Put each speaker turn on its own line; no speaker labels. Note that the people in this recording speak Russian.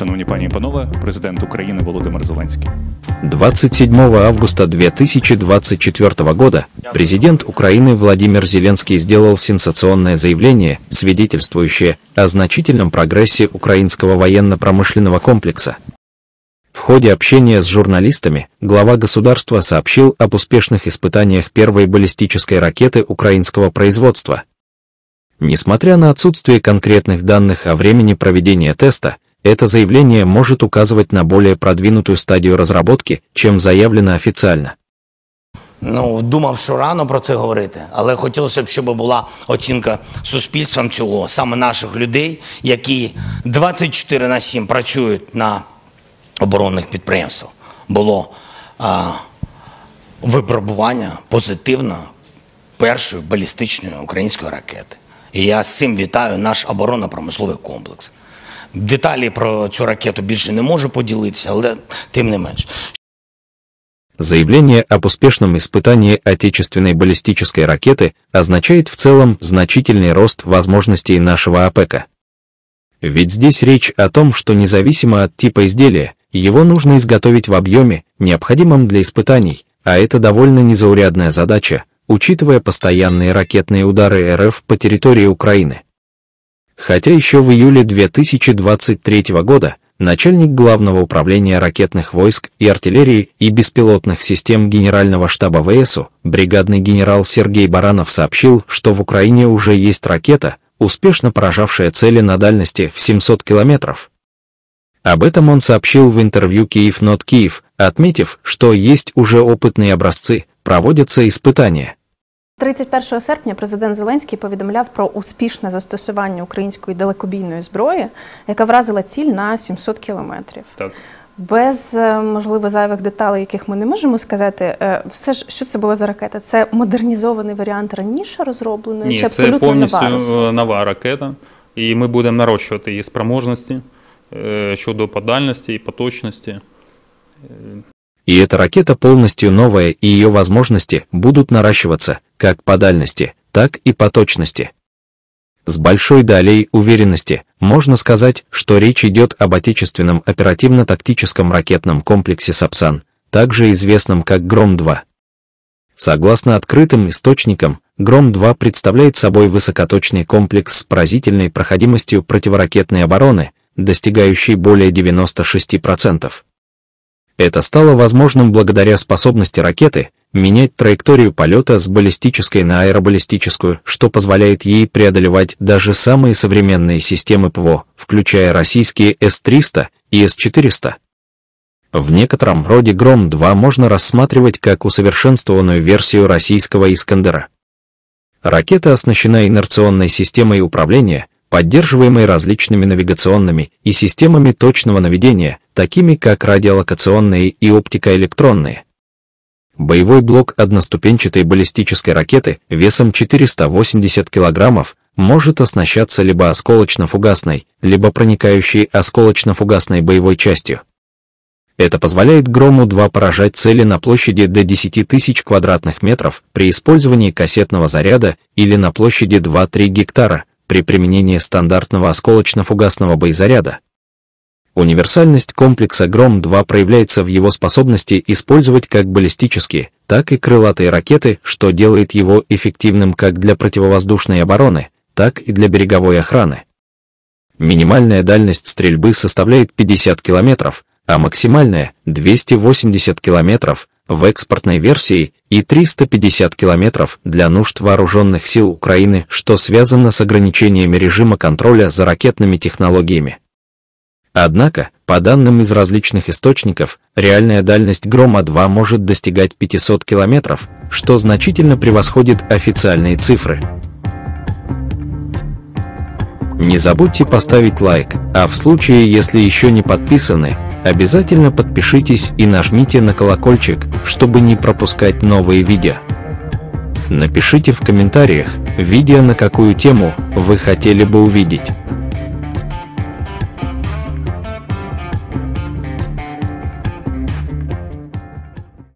Шановні пані і панове, президент Украины Володимир Зеленский. 27 августа 2024 года президент Украины Владимир Зеленский сделал сенсационное заявление, свидетельствующее о значительном прогрессе украинского военно-промышленного комплекса. В ходе общения с журналистами глава государства сообщил об успешных испытаниях первой баллистической ракеты украинского производства. Несмотря на отсутствие конкретных данных о времени проведения теста, Это заявление может указывать на более продвинутую стадію розробки, чем заявлено официально. Ну, думав, що рано про це говорити, але хотілося б, щоб була оцінка суспільством цього, саме наших людей, які 24 на 7 працюють на оборонних підприємствах. Було а, випробування позитивно першої балістичної української ракети. І я з цим вітаю наш оборонно-промисловий комплекс. Деталі про цю ракету більше не можу поділитися, але тим не менш. Заявление об успешном испытании отечественной баллистической ракеты означает в целом значительный рост возможностей нашего АПК. Ведь здесь речь о том, что независимо от типа изделия, его нужно изготовить в объеме, необходимом для испытаний, а это довольно незаурядная задача, учитывая постоянные ракетные удары РФ по территории Украины. Хотя еще в июле 2023 года начальник Главного управления ракетных войск и артиллерии и беспилотных систем Генерального штаба ВСУ, бригадный генерал Сергей Баранов сообщил, что в Украине уже есть ракета, успешно поражавшая цели на дальности в 700 километров. Об этом он сообщил в интервью «Киев Not Киев», отметив, что есть уже опытные образцы, проводятся испытания. 31 серпня президент Зеленський повідомляв про успішне застосування української далекобійної зброї, яка вразила ціль на 700 кілометрів. Так. Без е, можливо зайвих деталей, яких ми не можемо сказати, е, все ж що це була за ракета? Це модернізований варіант раніше розробленої Ні, чи абсолютно це повністю нова, е, нова ракета, і ми будемо нарощувати її спроможності щодо подальності і поточності. И эта ракета полностью новая, и ее возможности будут наращиваться как по дальности, так и по точности. С большой долей уверенности можно сказать, что речь идет об отечественном оперативно-тактическом ракетном комплексе «Сапсан», также известном как «Гром-2». Согласно открытым источникам, «Гром-2» представляет собой высокоточный комплекс с поразительной проходимостью противоракетной обороны, достигающей более 96%. Это стало возможным благодаря способности ракеты менять траекторию полета с баллистической на аэробаллистическую, что позволяет ей преодолевать даже самые современные системы ПВО, включая российские С-300 и С-400. В некотором роде «Гром-2» можно рассматривать как усовершенствованную версию российского «Искандера». Ракета оснащена инерционной системой управления, поддерживаемой различными навигационными и системами точного наведения, такими как радиолокационные и оптикоэлектронные. Боевой блок одноступенчатой баллистической ракеты весом 480 кг может оснащаться либо осколочно-фугасной, либо проникающей осколочно-фугасной боевой частью. Это позволяет Грому-2 поражать цели на площади до 10 тысяч квадратных метров при использовании кассетного заряда или на площади 2-3 гектара при применении стандартного осколочно-фугасного боезаряда. Универсальность комплекса «Гром-2» проявляется в его способности использовать как баллистические, так и крылатые ракеты, что делает его эффективным как для противовоздушной обороны, так и для береговой охраны. Минимальная дальность стрельбы составляет 50 км, а максимальная – 280 км в экспортной версии и 350 км для нужд вооруженных сил Украины, что связано с ограничениями режима контроля за ракетными технологиями. Однако, по данным из различных источников, реальная дальность Грома-2 может достигать 500 километров, что значительно превосходит официальные цифры. Не забудьте поставить лайк, а в случае, если еще не подписаны, обязательно подпишитесь и нажмите на колокольчик, чтобы не пропускать новые видео. Напишите в комментариях, видео на какую тему вы хотели бы увидеть.